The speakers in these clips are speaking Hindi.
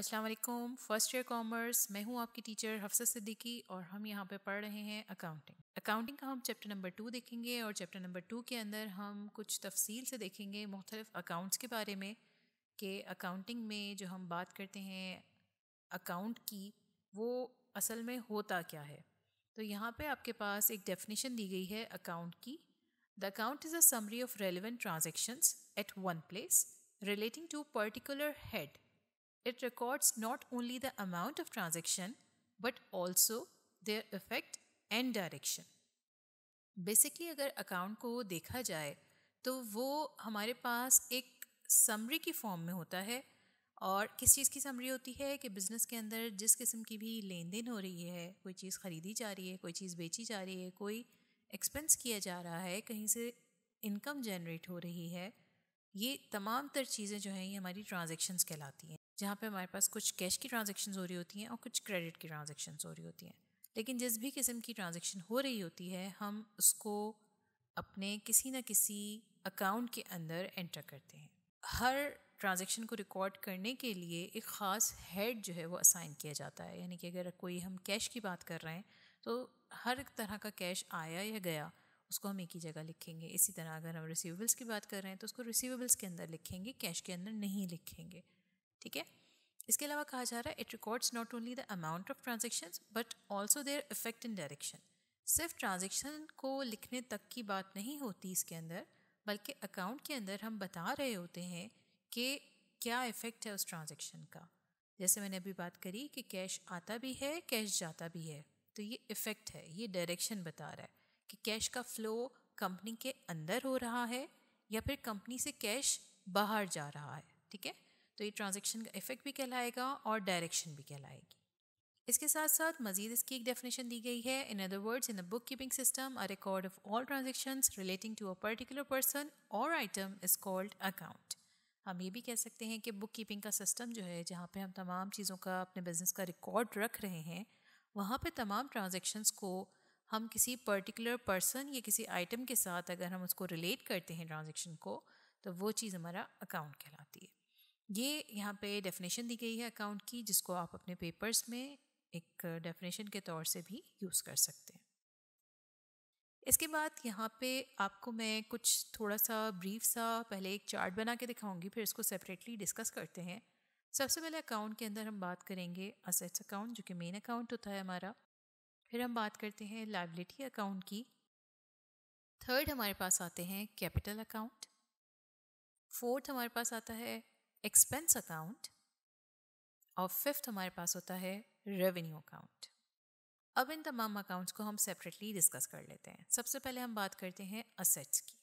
अस्सलाम वालेकुम फर्स्ट ईयर कॉमर्स मैं हूं आपकी टीचर हफ्सा सिद्दीकी और हम यहां पे पढ़ रहे हैं अकाउंटिंग अकाउंटिंग का हम चैप्टर नंबर टू देखेंगे और चैप्टर नंबर टू के अंदर हम कुछ तफसील से देखेंगे मुख्तलिफ़ अकाउंट्स के बारे में कि अकाउंटिंग में जो हम बात करते हैं अकाउंट की वो असल में होता क्या है तो यहाँ पर आपके पास एक डेफिनेशन दी गई है अकाउंट की the account is a summary of relevant transactions at one place relating to particular head It records not only the amount of transaction but also their effect and direction basically अगर अकाउंट को देखा जाए तो वो हमारे पास एक समरी की form में होता है और किस चीज़ की समरी होती है कि बिज़नेस के अंदर जिस किस्म की भी लेन देन हो रही है कोई चीज़ ख़रीदी जा रही है कोई चीज़ बेची जा रही है कोई एक्सपेंस किया जा रहा है कहीं से इनकम जनरेट हो रही है ये तमाम तर चीज़ें जो हैं ये हमारी ट्रांजेक्शन्स कहलाती हैं जहाँ पे हमारे पास कुछ कैश की ट्रांजेक्शन हो रही होती हैं और कुछ क्रेडिट की ट्रांजेक्शन हो रही होती हैं लेकिन जिस भी किस्म की ट्रांजेक्शन हो रही होती है हम उसको अपने किसी न किसी अकाउंट के अंदर एंटर करते हैं हर ट्रांजेक्शन को रिकॉर्ड करने के लिए एक ख़ास हेड जो है वो असाइन किया जाता है यानी कि अगर कोई हम कैश की बात कर रहे हैं तो हर तरह का कैश आया या गया उसको हम एक ही जगह लिखेंगे इसी तरह अगर हम रिसीवेबल्स की बात कर रहे हैं तो उसको रिसीवेबल्स के अंदर लिखेंगे कैश के अंदर नहीं लिखेंगे ठीक है इसके अलावा कहा जा रहा है it records not only the amount of transaction but also their effect in direction सिर्फ ट्रांजेक्शन को लिखने तक की बात नहीं होती इसके अंदर बल्कि अकाउंट के अंदर हम बता रहे होते हैं कि क्या इफ़ेक्ट है उस ट्रांजेक्शन का जैसे मैंने अभी बात करी कि कैश आता भी है कैश जाता भी है तो ये इफ़ेक्ट है ये डायरेक्शन बता रहा है कि कैश का फ्लो कंपनी के अंदर हो रहा है या फिर कंपनी से कैश बाहर जा रहा है ठीक है तो ये ट्रांजेक्शन का इफेक्ट भी कहलाएगा और डायरेक्शन भी कहलाएगी इसके साथ साथ मजीद इसकी एक डेफिनेशन दी गई है in other words in a book keeping system a record of all transaction relating to a particular person और आइटम इज कॉल्ड अकाउंट हम ये भी कह सकते हैं कि बुक कीपिंग का सिस्टम जो है जहाँ पे हम तमाम चीज़ों का अपने बिज़नेस का रिकॉर्ड रख रहे हैं वहाँ पे तमाम ट्रांजेक्शन्स को हम किसी पर्टिकुलर पर्सन या किसी आइटम के साथ अगर हम उसको रिलेट करते हैं ट्रांजेक्शन को तो वो चीज़ हमारा अकाउंट कहलाती है ये यहाँ पे डेफिनेशन दी गई है अकाउंट की जिसको आप अपने पेपर्स में एक डेफिनेशन के तौर से भी यूज़ कर सकते हैं इसके बाद यहाँ पे आपको मैं कुछ थोड़ा सा ब्रीफ सा पहले एक चार्ट बना के दिखाऊंगी फिर इसको सेपरेटली डिस्कस करते हैं सबसे पहले अकाउंट के अंदर हम बात करेंगे असेट्स अकाउंट जो कि मेन अकाउंट होता है हमारा फिर हम बात करते हैं लाइबिलिटी अकाउंट की थर्ड हमारे पास आते हैं कैपिटल अकाउंट फोर्थ हमारे पास आता है एक्सपेंस अकाउंट और फिफ्थ हमारे पास होता है रेवेन्यू अकाउंट अब इन तमाम अकाउंट्स को हम सेपरेटली डिस्कस कर लेते हैं सबसे पहले हम बात करते हैं असेट्स की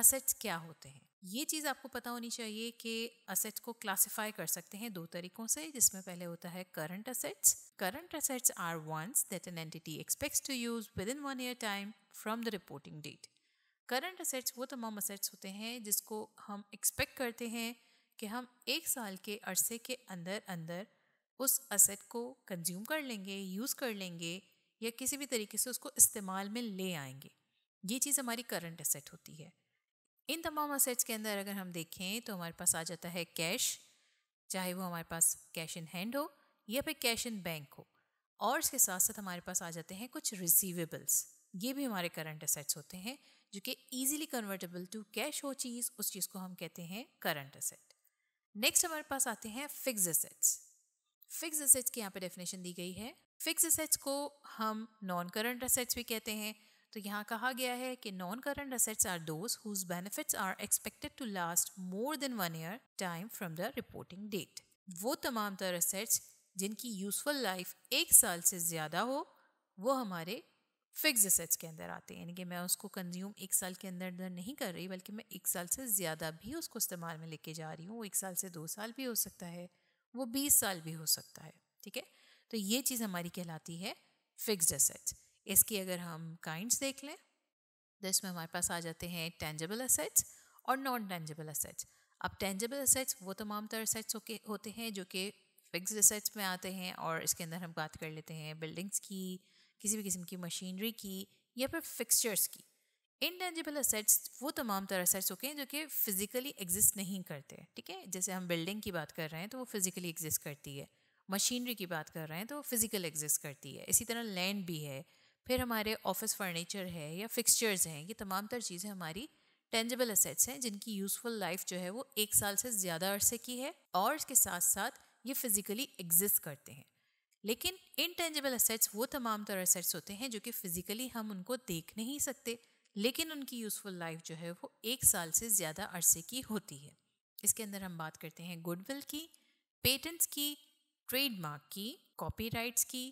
असेट्स क्या होते हैं ये चीज़ आपको पता होनी चाहिए कि असेट्स को क्लासिफाई कर सकते हैं दो तरीकों से जिसमें पहले होता है current assets current assets are ones that an entity expects to use within one year time from the reporting date current assets वो तमाम असेट्स होते हैं जिसको हम एक्सपेक्ट करते हैं कि हम एक साल के अरसे के अंदर अंदर उस असेट को कंज्यूम कर लेंगे यूज़ कर लेंगे या किसी भी तरीके से उसको इस्तेमाल में ले आएंगे ये चीज़ हमारी करंट असेट होती है इन तमाम असेट्स के अंदर अगर हम देखें तो हमारे पास आ जाता है कैश चाहे वो हमारे पास कैश इन हैंड हो या फिर कैश इन बैंक हो और इसके साथ साथ हमारे पास आ जाते हैं कुछ रिसीवेबल्स ये भी हमारे करंट असेट्स होते हैं जो कि ईजिली कन्वर्टेबल टू कैश हो चीज़ उस चीज़ को हम कहते हैं करंट असेट नेक्स्ट हमारे पास आते हैं फिक्स एसेट्स फिक्स एसेट्स की यहाँ पे डेफिनेशन दी गई है फिक्स एसेट्स को हम नॉन करंट एसेट्स भी कहते हैं तो यहाँ कहा गया है कि non current assets are those whose benefits are expected to last more than one year time from the reporting date वो तमाम तर असेट्स जिनकी यूजफुल लाइफ एक साल से ज़्यादा हो वो हमारे फिक्स एसेट्स के अंदर आते हैं यानी कि मैं उसको कंज्यूम एक साल के अंदर अंदर नहीं कर रही बल्कि मैं एक साल से ज़्यादा भी उसको इस्तेमाल में लेके जा रही हूँ वो एक साल से दो साल भी हो सकता है वो बीस साल भी हो सकता है ठीक है तो ये चीज़ हमारी कहलाती है फिक्स एसेट्स इसकी अगर हम काइंड्स देख लें तो इसमें हमारे पास आ जाते हैं टेंजेबल असेट्स और नॉन टेंजेबल असेट्स अब टेंजेबल असेट्स वो तमाम तरह असेट्स होते हैं जो कि फिक्स्ड असेट्स में आते हैं और इसके अंदर हम बात कर लेते हैं बिल्डिंग्स की किसी भी किस्म की मशीनरी की या फिर फिक्सचर्स की इनटेंजिबल असेट्स वो तमाम तरह असेट्स होते हैं जो कि फ़िज़िकली एग्जिस्ट नहीं करते ठीक है जैसे हम बिल्डिंग की बात कर रहे हैं तो वो फ़िज़िकली एग्जिस्ट करती है मशीनरी की बात कर रहे हैं तो फ़िज़िकल एग्जिस्ट करती है इसी तरह लैंड भी है फिर हमारे ऑफिस फर्नीचर है या फिक्सचर्स हैं ये तमाम तर चीज़ें हमारी टेंजिबल असेट्स हैं जिनकी यूज़फुल लाइफ जो है वो एक साल से ज़्यादा अरसे की है और इसके साथ साथ ये फिज़िकली एग्जिस्ट करते हैं लेकिन इनटेंजिबल असेट्स वो तमाम तरह असेट्स होते हैं जो कि फिजिकली हम उनको देख नहीं सकते लेकिन उनकी यूज़फुल लाइफ जो है वो एक साल से ज़्यादा अरसे की होती है इसके अंदर हम बात करते हैं गुडविल की पेटेंट्स की ट्रेडमार्क की कॉपीराइट्स की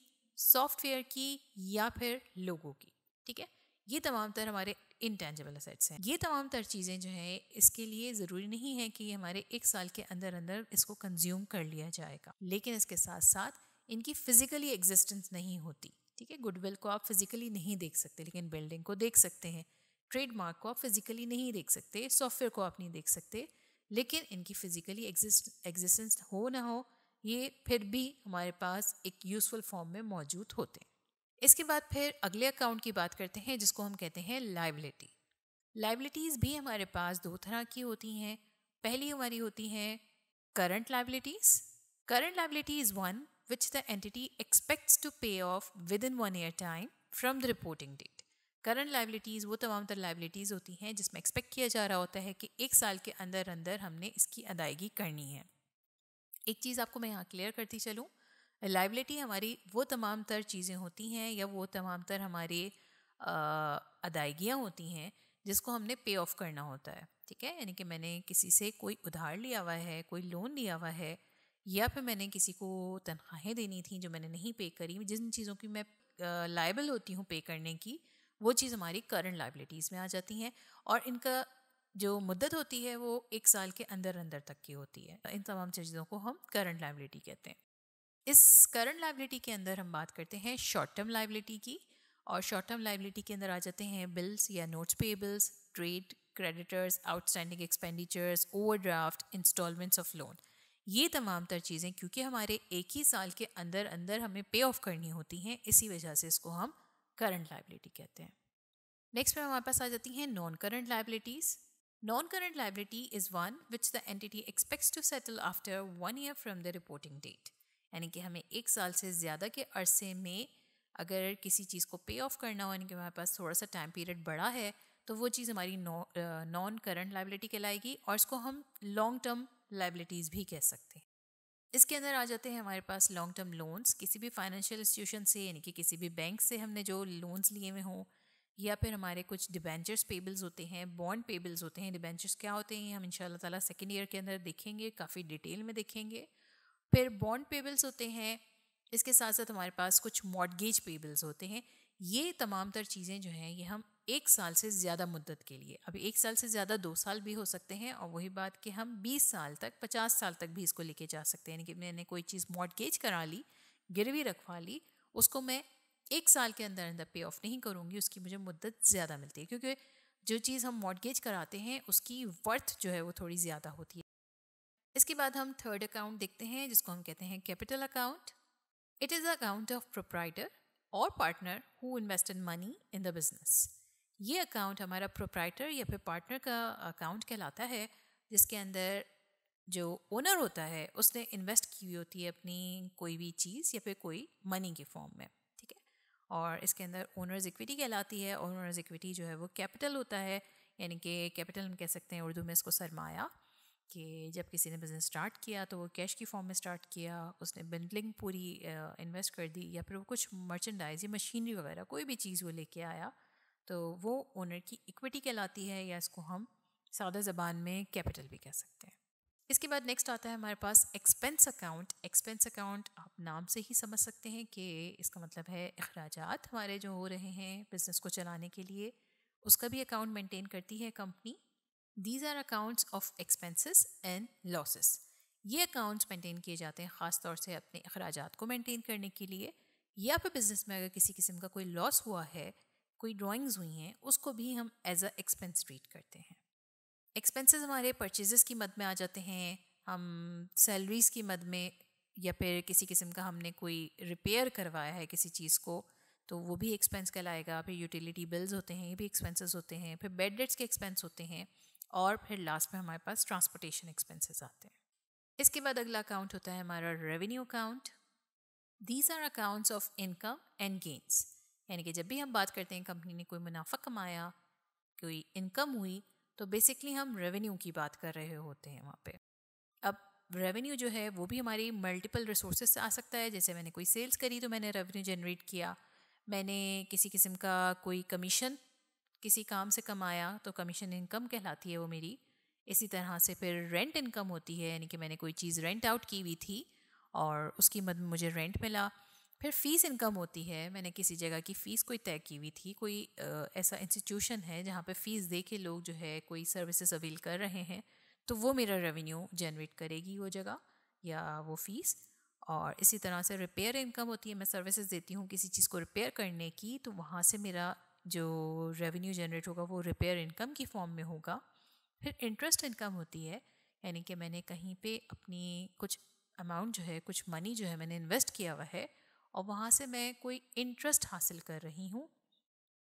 सॉफ्टवेयर की या फिर लोगों की ठीक है ये तमाम तर हमारे इनटेंजिबल असेट्स हैं ये तमाम तर चीज़ें जो है इसके लिए ज़रूरी नहीं है कि हमारे एक साल के अंदर अंदर इसको कंज्यूम कर लिया जाएगा लेकिन इसके साथ साथ इनकी फिजिकली एग्जिस्टेंस नहीं होती ठीक है गुडविल को आप फिजिकली नहीं देख सकते लेकिन बिल्डिंग को देख सकते हैं ट्रेडमार्क को आप फिजिकली नहीं देख सकते सॉफ्टवेयर को आप नहीं देख सकते लेकिन इनकी फिजिकली एग्जिस्टेंस हो ना हो ये फिर भी हमारे पास एक यूजफुल फॉर्म में मौजूद होते हैं इसके बाद फिर अगले अकाउंट की बात करते हैं जिसको हम कहते हैं लाइबिलिटी लाइबिलिटीज़ भी हमारे पास दो तरह की होती हैं पहली हमारी होती हैं current liabilities current liability is one which the entity expects to pay off within one year time from the reporting date current liabilities वो तमाम तर लाइबिलिटीज़ होती हैं जिसमें एक्सपेक्ट किया जा रहा होता है कि एक साल के अंदर अंदर हमने इसकी अदायगी करनी है एक चीज़ आपको मैं यहाँ क्लियर करती चलूँ लाइबिलिटी हमारी वो तमाम तर चीज़ें होती हैं या वो तमाम तर हमारे अदायगियाँ होती हैं जिसको हमने पे ऑफ करना होता है ठीक है यानी कि मैंने किसी से कोई उधार लिया हुआ है कोई लोन लिया हुआ है या फिर मैंने किसी को तनख्वाहें देनी थी जो मैंने नहीं पे करी जिन चीज़ों की मैं लाइबल होती हूँ पे करने की वो चीज़ हमारी करंट लाइबिलिटीज़ में आ जाती हैं और इनका जो मुद्दत होती है वो एक साल के अंदर अंदर तक की होती है इन तमाम चीज़ों को हम करंट लाइबिलिटी कहते हैं इस करंट लाइबिलिटी के अंदर हम बात करते हैं शॉर्ट टर्म लाइबिलिटी की और शॉर्ट टर्म लाइबिलिटी के अंदर आ जाते हैं बिल्स या notes payables trade creditors outstanding expenditures overdraft instalments of loan ये तमाम तर चीज़ें क्योंकि हमारे एक ही साल के अंदर अंदर हमें पे ऑफ करनी होती हैं इसी वजह से इसको हम करंट लाइबिलिटी कहते हैं नेक्स्ट में हमारे पास आ जाती हैं non current liabilities non current liability is one which the entity expects to settle after one year from the reporting date यानी कि हमें एक साल से ज़्यादा के अरसे में अगर किसी चीज़ को पे ऑफ करना हो यानी कि हमारे पास थोड़ा सा टाइम पीरियड बड़ा है तो वो चीज़ हमारी नॉन करंट लाइबिलिटी कहलाएगी और इसको हम लॉन्ग टर्म लाइबिलिटीज़ भी कह सकते हैं इसके अंदर आ जाते हैं हमारे पास लॉन्ग टर्म लोन्स किसी भी फाइनेंशियल इंस्टीट्यूशन से यानी कि किसी भी बैंक से हमने जो लोन्स लिए हुए हों या फिर हमारे कुछ डिबेंचर्स पेबल्स होते हैं बॉन्ड पेबल्स होते हैं डिबेंचर्स क्या होते हैं हम इन ताला सेकेंड ईयर के अंदर देखेंगे काफ़ी डिटेल में देखेंगे फिर बॉन्ड पेबल्स होते हैं इसके साथ साथ हमारे पास कुछ मॉडगेज पेबल्स होते हैं ये तमाम तर चीज़ें जो हैं ये हम एक साल से ज़्यादा मुद्दत के लिए अब एक साल से ज़्यादा दो साल भी हो सकते हैं और वही बात कि हम 20 साल तक 50 साल तक भी इसको लेके जा सकते हैं यानी कि मैंने कोई चीज़ मॉडगेज करा ली गिरवी रखवा ली उसको मैं एक साल के अंदर अंदर पे ऑफ नहीं करूँगी उसकी मुझे मुद्दत ज़्यादा मिलती है क्योंकि जो चीज़ हम मॉडगेज कराते हैं उसकी वर्थ जो है वो थोड़ी ज़्यादा होती है इसके बाद हम थर्ड अकाउंट देखते हैं जिसको हम कहते हैं capital account it is account of proprietor और partner who invested money in the business ये अकाउंट हमारा प्रोप्राइटर या फिर पार्टनर का अकाउंट कहलाता है जिसके अंदर जो ओनर होता है उसने इन्वेस्ट की हुई होती है अपनी कोई भी चीज़ या फिर कोई मनी के फॉर्म में ठीक है और इसके अंदर ओनर्स इक्विटी कहलाती है और ओनर्स इक्विटी जो है वो कैपिटल होता है यानी कि कैपिटल हम कह सकते हैं उर्दू में इसको सरमाया कि जब किसी ने बिज़नेस स्टार्ट किया तो वो कैश की फॉर्म में स्टार्ट किया उसने बिल्डिंग पूरी इन्वेस्ट कर दी या फिर वो कुछ मर्चेंडाइज या मशीनरी वगैरह कोई भी चीज़ वो लेके आया तो वो ओनर की इक्विटी कहलाती है या इसको हम सादा ज़बान में कैपिटल भी कह सकते हैं इसके बाद नेक्स्ट आता है हमारे पास एक्सपेंस अकाउंट एक्सपेंस अकाउंट आप नाम से ही समझ सकते हैं कि इसका मतलब है अखराज हमारे जो हो रहे हैं बिज़नेस को चलाने के लिए उसका भी अकाउंट मेंटेन करती है company these are accounts of expenses and losses ये अकाउंट्स मेंटेन किए जाते हैं ख़ास तौर से अपने अखराज को मेंटेन करने के लिए या फिर बिज़नेस में अगर किसी किस्म का कोई लॉस हुआ है कोई ड्राइंग्स हुई हैं उसको भी हम एज अ एक्सपेंस ट्रीट करते हैं एक्सपेंसेस हमारे परचेजेस की मद में आ जाते हैं हम सैलरीज की मद में या फिर किसी किस्म का हमने कोई रिपेयर करवाया है किसी चीज़ को तो वो भी एक्सपेंस कहलाएगा फिर यूटिलिटी बिल्स होते हैं ये भी एक्सपेंसेस होते हैं फिर बेड डेट्स के एक्सपेंस होते हैं और फिर लास्ट में हमारे पास ट्रांसपोर्टेशन एक्सपेंसेस आते हैं इसके बाद अगला अकाउंट होता है हमारा revenue account these are accounts of income and gains यानी कि जब भी हम बात करते हैं कंपनी ने कोई मुनाफा कमाया कोई इनकम हुई तो बेसिकली हम रेवेन्यू की बात कर रहे होते हैं वहाँ पे अब रेवेन्यू जो है वो भी हमारी मल्टीपल रिसोर्सेज से आ सकता है जैसे मैंने कोई सेल्स करी तो मैंने रेवेन्यू जनरेट किया मैंने किसी किस्म का कोई कमीशन किसी काम से कमाया तो कमीशन इनकम कहलाती है वो मेरी इसी तरह से फिर रेंट इनकम होती है यानी कि मैंने कोई चीज़ रेंट आउट की हुई थी और उसकी मद मुझे रेंट मिला फिर फीस इनकम होती है मैंने किसी जगह की फ़ीस कोई तय की हुई थी कोई ऐसा इंस्टीट्यूशन है जहाँ पे फ़ीस दे के लोग जो है कोई सर्विसेज अवेल कर रहे हैं तो वो मेरा रेवेन्यू जनरेट करेगी वो जगह या वो फ़ीस और इसी तरह से रिपेयर इनकम होती है मैं सर्विसेज देती हूँ किसी चीज़ को रिपेयर करने की तो वहाँ से मेरा जो रेवेन्यू जनरेट होगा वो रिपेयर इनकम की फॉर्म में होगा फिर इंटरेस्ट इनकम होती है यानी कि मैंने कहीं पे अपनी कुछ अमाउंट जो है कुछ मनी जो है मैंने इन्वेस्ट किया हुआ है और वहाँ से मैं कोई इंटरेस्ट हासिल कर रही हूँ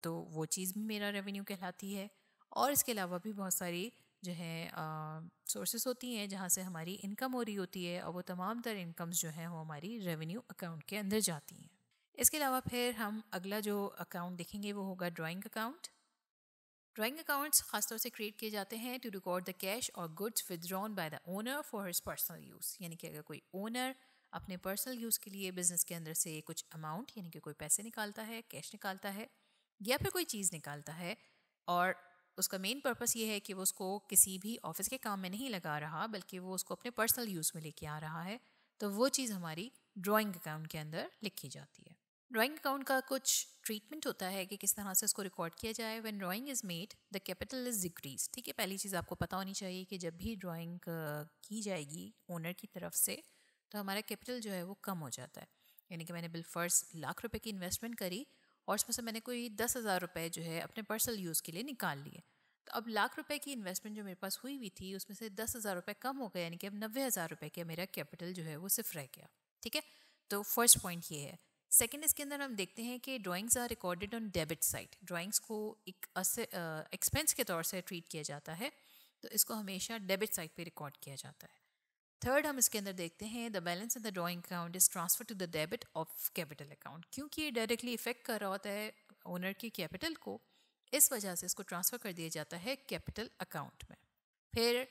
तो वो चीज़ भी मेरा रेवेन्यू कहलाती है और इसके अलावा भी बहुत सारी जो है सोर्सेस होती हैं जहाँ से हमारी इनकम हो रही होती है और वो तमाम तर इनकम्स जो हैं वो हमारी रेवेन्यू अकाउंट के अंदर जाती हैं इसके अलावा फिर हम अगला जो अकाउंट देखेंगे वो होगा ड्राइंग अकाउंट ड्राइंग अकाउंट्स खासतौर से क्रिएट किए जाते हैं टू रिकॉर्ड द कैश और goods withdrawn by the owner for his personal use यानी कि अगर कोई ओनर अपने पर्सनल यूज़ के लिए बिज़नेस के अंदर से कुछ अमाउंट यानी कि कोई पैसे निकालता है कैश निकालता है या फिर कोई चीज़ निकालता है और उसका मेन पर्पस ये है कि वो उसको किसी भी ऑफिस के काम में नहीं लगा रहा बल्कि वो उसको अपने पर्सनल यूज़ में लेके आ रहा है तो वो चीज़ हमारी ड्राइंग अकाउंट के अंदर लिखी जाती है ड्राइंग अकाउंट का कुछ ट्रीटमेंट होता है कि किस तरह से उसको रिकॉर्ड किया जाए when drawing is made the capital is decrease ठीक है पहली चीज़ आपको पता होनी चाहिए कि जब भी ड्राइंग की जाएगी ओनर की तरफ से तो हमारा कैपिटल जो है वो कम हो जाता है यानी कि मैंने बिल फर्स्ट लाख रुपए की इन्वेस्टमेंट करी और उसमें से मैंने कोई दस हज़ार रुपये जो है अपने पर्सनल यूज़ के लिए निकाल लिए तो अब लाख रुपए की इन्वेस्टमेंट जो मेरे पास हुई हुई थी उसमें से दस हज़ार रुपये कम हो गए यानी कि अब नब्बे हज़ार रुपये का मेरा कैपिटल जो है वो सिर्फ रह गया ठीक है तो फर्स्ट पॉइंट ये है सेकेंड इसके अंदर हम देखते हैं कि drawings are recorded on debit side drawings को एक एक्सपेंस के तौर से ट्रीट किया जाता है तो इसको हमेशा डेबिट साइड पर रिकॉर्ड किया जाता है थर्ड हम इसके अंदर देखते हैं the balance in the drawing account is transfer to the debit of capital account क्योंकि ये डायरेक्टली इफेक्ट कर रहा होता है ओनर की कैपिटल को इस वजह से इसको ट्रांसफ़र कर दिया जाता है कैपिटल अकाउंट में फिर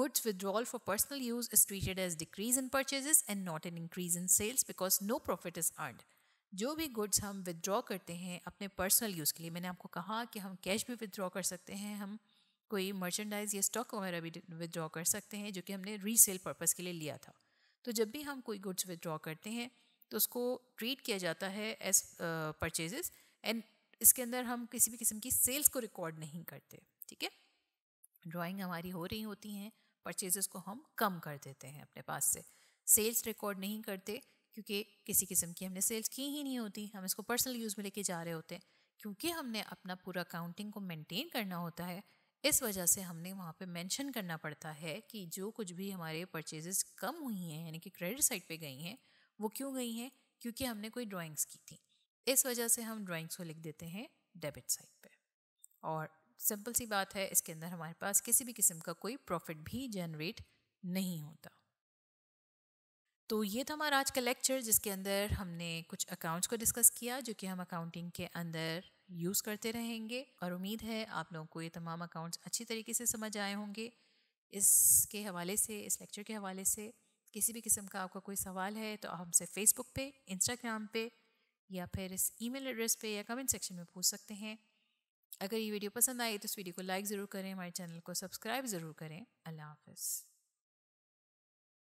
goods withdrawal for personal use is treated as decrease in purchases and not an increase in sales because no profit is earned जो भी गुड्स हम विदड्रॉ करते हैं अपने पर्सनल यूज़ के लिए मैंने आपको कहा कि हम कैश भी विदड्रॉ कर सकते हैं हम कोई मर्चेंडाइज या स्टॉक वगैरह भी विदड्रॉ कर सकते हैं जो कि हमने रीसेल पर्पज़ के लिए लिया था तो जब भी हम कोई गुड्स विदड्रॉ करते हैं तो उसको ट्रीट किया जाता है एज परचेजेस एंड इसके अंदर हम किसी भी किस्म की सेल्स को रिकॉर्ड नहीं करते ठीक है ड्राइंग हमारी हो रही होती हैं परचेजेस को हम कम कर देते हैं अपने पास से सेल्स रिकॉर्ड नहीं करते क्योंकि किसी किस्म की हमने सेल्स की ही नहीं होती हम इसको पर्सनल यूज़ में लेके जा रहे होते हैं क्योंकि हमने अपना पूरा अकाउंटिंग को मेंटेन करना होता है इस वजह से हमने वहाँ पे मेंशन करना पड़ता है कि जो कुछ भी हमारे परचेजेस कम हुई हैं यानी कि क्रेडिट साइड पे गई हैं वो क्यों गई हैं क्योंकि हमने कोई ड्राइंग्स की थी इस वजह से हम ड्राइंग्स को लिख देते हैं डेबिट साइड पे और सिंपल सी बात है इसके अंदर हमारे पास किसी भी किस्म का कोई प्रॉफिट भी जनरेट नहीं होता तो ये था हमारा आज का लेक्चर जिसके अंदर हमने कुछ अकाउंट्स को डिस्कस किया जो कि हम अकाउंटिंग के अंदर यूज़ करते रहेंगे और उम्मीद है आप लोगों को ये तमाम अकाउंट्स अच्छी तरीके से समझ आए होंगे इसके हवाले से इस लेक्चर के हवाले से किसी भी किस्म का आपका कोई सवाल है तो आप हमसे फेसबुक पे इंस्टाग्राम पे या फिर इस ईमेल एड्रेस पे या कमेंट सेक्शन में पूछ सकते हैं अगर ये वीडियो पसंद आई तो इस वीडियो को लाइक ज़रूर करें हमारे चैनल को सब्सक्राइब ज़रूर करें अल्लाह हाफिज़